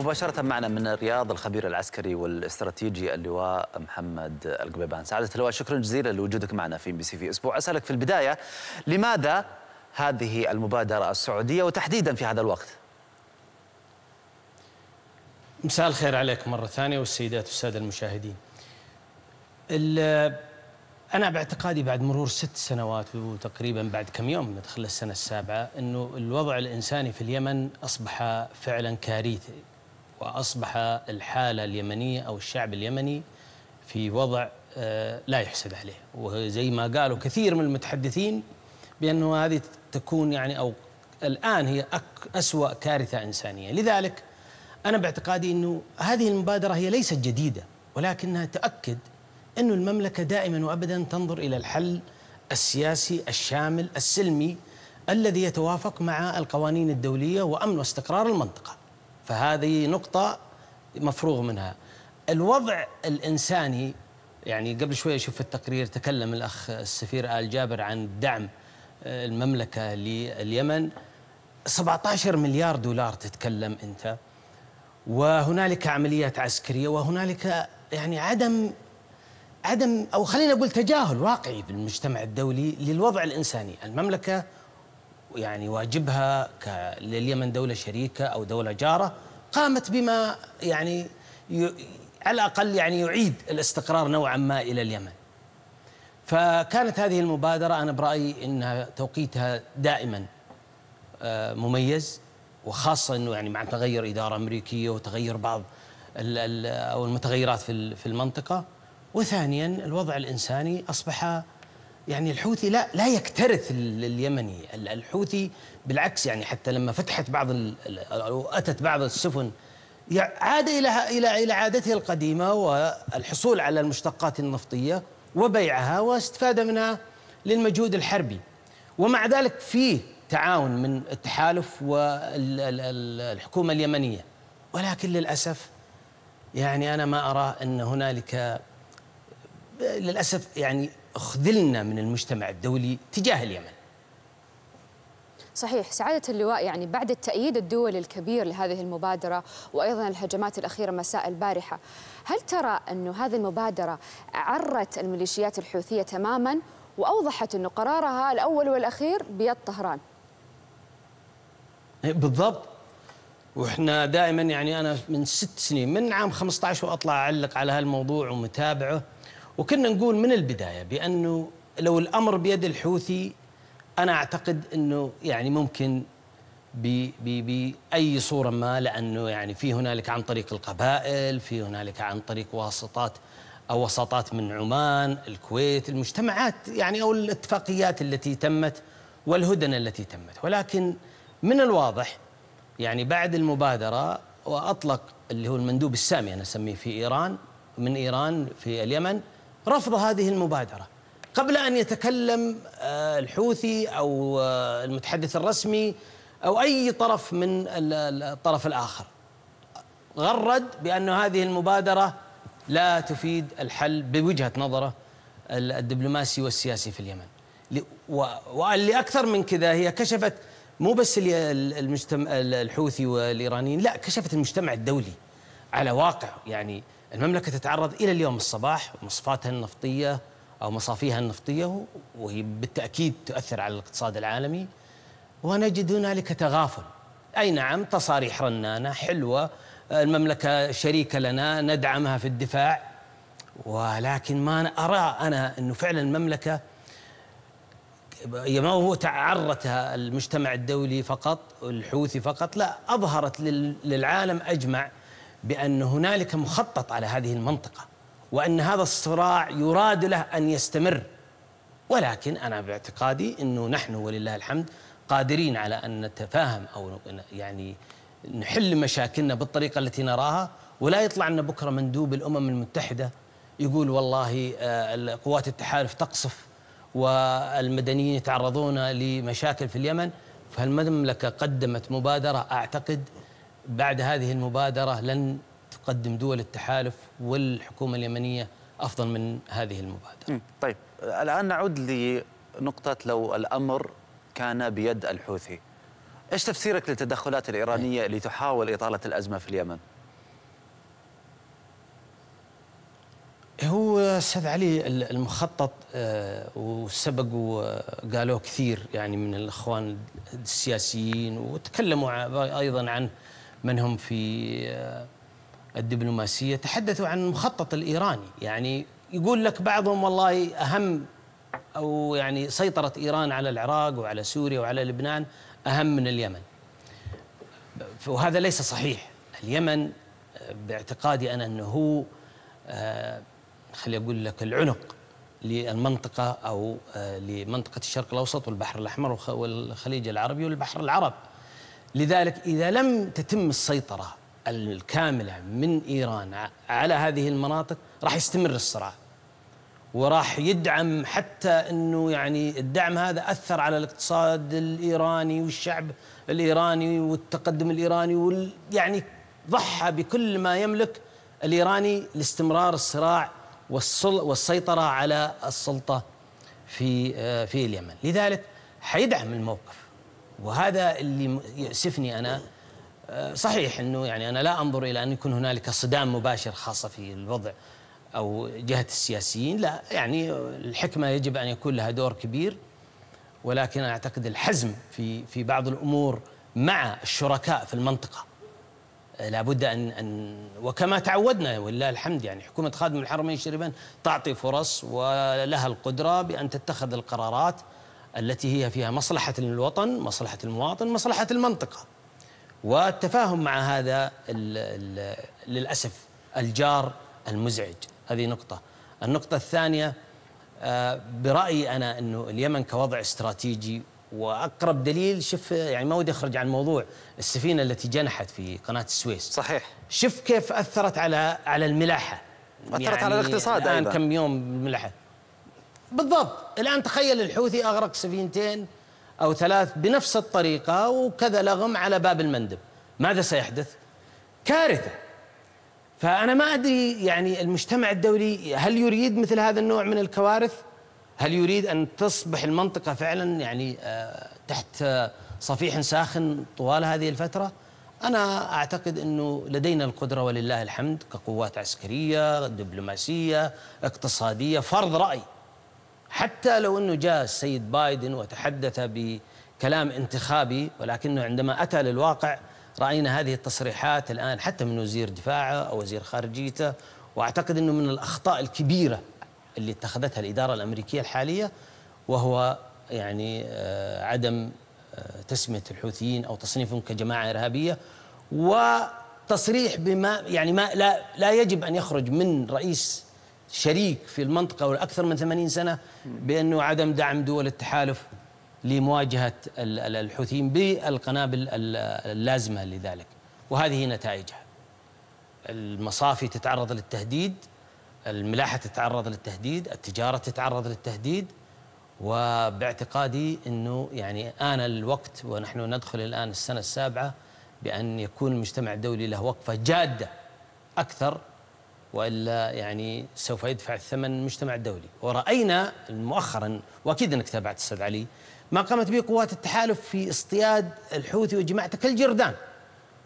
مباشرة معنا من الرياض الخبير العسكري والاستراتيجي اللواء محمد القبيبان سعادة اللواء شكرا جزيلا لوجودك معنا في ام بي سي في اسبوع أسألك في البداية لماذا هذه المبادرة السعودية وتحديدا في هذا الوقت مساء الخير عليكم مرة ثانية والسيدات والسادة المشاهدين أنا باعتقادي بعد مرور ست سنوات وتقريبا بعد كم يوم ندخل السنة السابعة أنه الوضع الإنساني في اليمن أصبح فعلا كارثي وأصبح الحالة اليمنية أو الشعب اليمني في وضع آه، لا يحسد عليه وزي ما قالوا كثير من المتحدثين بأنه هذه تكون يعني أو الآن هي أسوأ كارثة إنسانية لذلك أنا باعتقادي أنه هذه المبادرة هي ليست جديدة ولكنها تأكد أن المملكة دائما وأبدا تنظر إلى الحل السياسي الشامل السلمي الذي يتوافق مع القوانين الدولية وأمن واستقرار المنطقة فهذه نقطة مفروغ منها الوضع الإنساني يعني قبل شوية شوف التقرير تكلم الأخ السفير آل جابر عن دعم آه، المملكة لليمن 17 مليار دولار تتكلم أنت وهنالك عمليات عسكرية وهنالك يعني عدم عدم أو خلينا أقول تجاهل واقعي بالمجتمع الدولي للوضع الإنساني المملكة يعني واجبها لليمن دولة شريكة أو دولة جارة قامت بما يعني على الأقل يعني يعيد الاستقرار نوعا ما إلى اليمن فكانت هذه المبادرة أنا برأيي أنها توقيتها دائما آه، مميز وخاصة أنه يعني مع تغير إدارة أمريكية وتغير بعض أو المتغيرات في المنطقة وثانيا الوضع الإنساني أصبح يعني الحوثي لا لا يكترث اليمني الحوثي بالعكس يعني حتى لما فتحت بعض او اتت بعض السفن عاد الى الى الى عادته القديمه والحصول على المشتقات النفطيه وبيعها واستفاده منها للمجهود الحربي ومع ذلك فيه تعاون من التحالف والحكومه اليمنيه ولكن للاسف يعني انا ما ارى ان هنالك للاسف يعني خذلنا من المجتمع الدولي تجاه اليمن صحيح سعادة اللواء يعني بعد التأييد الدولي الكبير لهذه المبادرة وأيضا الهجمات الأخيرة مساء البارحة هل ترى أن هذه المبادرة عرت الميليشيات الحوثية تماما وأوضحت أن قرارها الأول والأخير بيد طهران إيه، بالضبط واحنا دائما يعني انا من ست سنين من عام 15 واطلع اعلق على هالموضوع ومتابعه وكنا نقول من البداية بأنه لو الأمر بيد الحوثي أنا أعتقد أنه يعني ممكن بأي صورة ما لأنه يعني في هنالك عن طريق القبائل في هنالك عن طريق واسطات أو وساطات من عمان الكويت المجتمعات يعني أو الاتفاقيات التي تمت والهدنة التي تمت ولكن من الواضح يعني بعد المبادرة وأطلق اللي هو المندوب السامي أنا أسميه في إيران من إيران في اليمن رفض هذه المبادرة قبل أن يتكلم آه، الحوثي أو آه، المتحدث الرسمي أو أي طرف من الطرف الآخر غرد بأن هذه المبادرة لا تفيد الحل بوجهة نظره الدبلوماسي والسياسي في اليمن واللي أكثر من كذا هي كشفت مو بس المجتمع الحوثي والإيرانيين لا كشفت المجتمع الدولي على واقع يعني المملكة تتعرض إلى اليوم الصباح مصفاتها النفطية أو مصافيها النفطية وهي بالتأكيد تؤثر على الاقتصاد العالمي ونجد هنالك تغافل أي نعم تصاريح رنانة حلوة المملكة شريكة لنا ندعمها في الدفاع ولكن ما أرى أنا أنه فعلا المملكة ما هو تعرتها المجتمع الدولي فقط الحوثي فقط لا أظهرت للعالم أجمع بأن هنالك مخطط على هذه المنطقة وأن هذا الصراع يراد له أن يستمر ولكن أنا باعتقادي أنه نحن ولله الحمد قادرين على أن نتفاهم أو يعني نحل مشاكلنا بالطريقة التي نراها ولا يطلع لنا بكرة مندوب الأمم المتحدة يقول والله آه، قوات التحالف تقصف والمدنيين يتعرضون لمشاكل في اليمن فالمملكة قدمت مبادرة أعتقد بعد هذه المبادرة لن تقدم دول التحالف والحكومة اليمنية أفضل من هذه المبادرة طيب الآن نعود لنقطة لو الأمر كان بيد الحوثي ايش تفسيرك للتدخلات الايرانيه اللي إيه. تحاول اطاله الازمه في اليمن؟ هو استاذ علي المخطط آه، وسبق وقالوه كثير يعني من الاخوان السياسيين وتكلموا ايضا عن من هم في آه، الدبلوماسية تحدثوا عن المخطط الإيراني يعني يقول لك بعضهم والله أهم أو يعني سيطرة إيران على العراق وعلى سوريا وعلى لبنان أهم من اليمن وهذا ليس صحيح اليمن آه، باعتقادي أنا أنه هو آه، خلي أقول لك العنق للمنطقة أو لمنطقة الشرق الأوسط والبحر الأحمر والخليج العربي والبحر العرب لذلك إذا لم تتم السيطرة الكاملة من إيران على هذه المناطق راح يستمر الصراع وراح يدعم حتى انه يعني الدعم هذا اثر على الاقتصاد الايراني والشعب الايراني والتقدم الايراني وال يعني ضحى بكل ما يملك الايراني لاستمرار الصراع والسل والسيطره على السلطه في آه، في اليمن، لذلك حيدعم الموقف وهذا اللي يؤسفني أنا آه، صحيح أنه يعني أنا لا أنظر إلى أن يكون هنالك صدام مباشر خاصة في الوضع أو جهة السياسيين لا يعني الحكمة يجب أن يكون لها دور كبير ولكن أنا أعتقد الحزم في في بعض الأمور مع الشركاء في المنطقة آه، لابد أن أن وكما تعودنا ولله الحمد يعني حكومة خادم الحرمين الشريفين تعطي فرص ولها القدرة بأن تتخذ القرارات التي هي فيها مصلحة الوطن مصلحة المواطن مصلحة المنطقة والتفاهم مع هذا الـ الـ للأسف الجار المزعج هذه نقطة النقطة الثانية آه، برأيي أنا أنه اليمن كوضع استراتيجي وأقرب دليل شف يعني ما ودي أخرج عن موضوع السفينة التي جنحت في قناة السويس صحيح شف كيف أثرت على على الملاحة أثرت يعني على الاقتصاد الآن أيضا. كم يوم الملاحة بالضبط الآن تخيل الحوثي أغرق سفينتين أو ثلاث بنفس الطريقة وكذا لغم على باب المندب ماذا سيحدث؟ كارثة فأنا ما أدري يعني المجتمع الدولي هل يريد مثل هذا النوع من الكوارث؟ هل يريد أن تصبح المنطقة فعلا يعني آه، تحت آه، صفيح ساخن طوال هذه الفترة؟ أنا أعتقد أنه لدينا القدرة ولله الحمد كقوات عسكرية دبلوماسية اقتصادية فرض رأي حتى لو أنه جاء السيد بايدن وتحدث بكلام انتخابي ولكنه عندما أتى للواقع رأينا هذه التصريحات الآن حتى من وزير دفاعه أو وزير خارجيته وأعتقد أنه من الأخطاء الكبيرة اللي اتخذتها الإدارة الأمريكية الحالية وهو يعني آه، عدم آه، تسمية الحوثيين أو تصنيفهم كجماعة إرهابية وتصريح بما يعني ما لا لا يجب أن يخرج من رئيس شريك في المنطقة والأكثر من 80 سنة بأنه عدم دعم دول التحالف لمواجهة الحوثيين بالقنابل اللازمة لذلك وهذه نتائجها المصافي تتعرض للتهديد الملاحة تتعرض للتهديد التجارة تتعرض للتهديد وباعتقادي أنه يعني آن الوقت ونحن ندخل الآن السنة السابعة بأن يكون المجتمع الدولي له وقفة جادة أكثر والا يعني سوف يدفع الثمن المجتمع الدولي، وراينا مؤخرا واكيد انك تابعت استاذ علي ما قامت به قوات التحالف في اصطياد الحوثي وجماعته كالجردان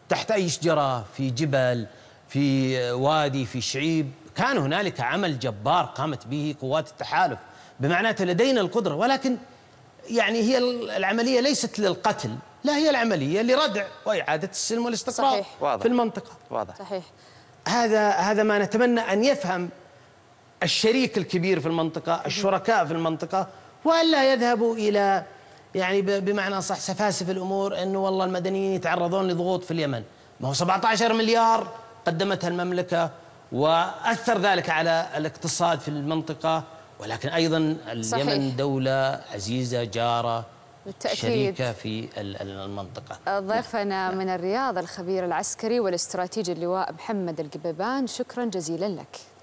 تحت اي شجره في جبل في وادي في شعيب كان هنالك عمل جبار قامت به قوات التحالف بمعناته لدينا القدره ولكن يعني هي العمليه ليست للقتل لا هي العمليه لردع واعاده السلم والاستقرار صحيح. واضح. في المنطقه واضح صحيح هذا هذا ما نتمنى ان يفهم الشريك الكبير في المنطقه، الشركاء في المنطقه والا يذهبوا الى يعني بمعنى صح سفاسف الامور انه والله المدنيين يتعرضون لضغوط في اليمن، ما هو 17 مليار قدمتها المملكه واثر ذلك على الاقتصاد في المنطقه ولكن ايضا اليمن صحيح. دوله عزيزه جاره شريكة في المنطقة ضيفنا نعم. من الرياض الخبير العسكري والاستراتيجي اللواء محمد القبيبان شكرا جزيلا لك